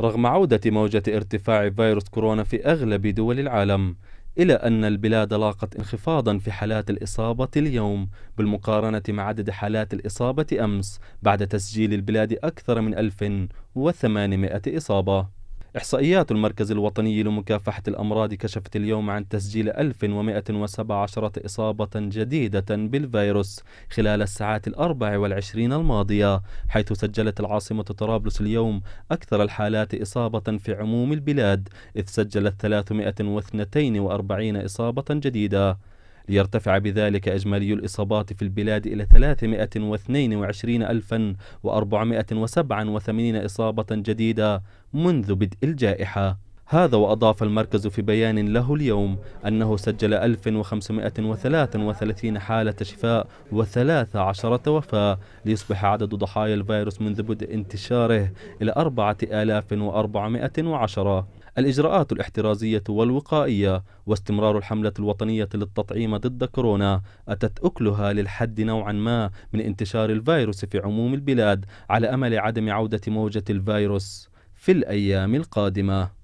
رغم عودة موجة ارتفاع فيروس كورونا في أغلب دول العالم إلى أن البلاد لاقت انخفاضا في حالات الإصابة اليوم بالمقارنة مع عدد حالات الإصابة أمس بعد تسجيل البلاد أكثر من 1800 إصابة إحصائيات المركز الوطني لمكافحة الأمراض كشفت اليوم عن تسجيل 1117 إصابة جديدة بالفيروس خلال الساعات الأربع والعشرين الماضية حيث سجلت العاصمة طرابلس اليوم أكثر الحالات إصابة في عموم البلاد إذ سجلت 342 إصابة جديدة ليرتفع بذلك أجمالي الإصابات في البلاد إلى 322487 إصابة جديدة منذ بدء الجائحة هذا وأضاف المركز في بيان له اليوم أنه سجل 1533 حالة شفاء و13 وفاة ليصبح عدد ضحايا الفيروس منذ بدء انتشاره إلى 4410 الإجراءات الاحترازية والوقائية واستمرار الحملة الوطنية للتطعيم ضد كورونا أتت أكلها للحد نوعا ما من انتشار الفيروس في عموم البلاد على أمل عدم عودة موجة الفيروس في الأيام القادمة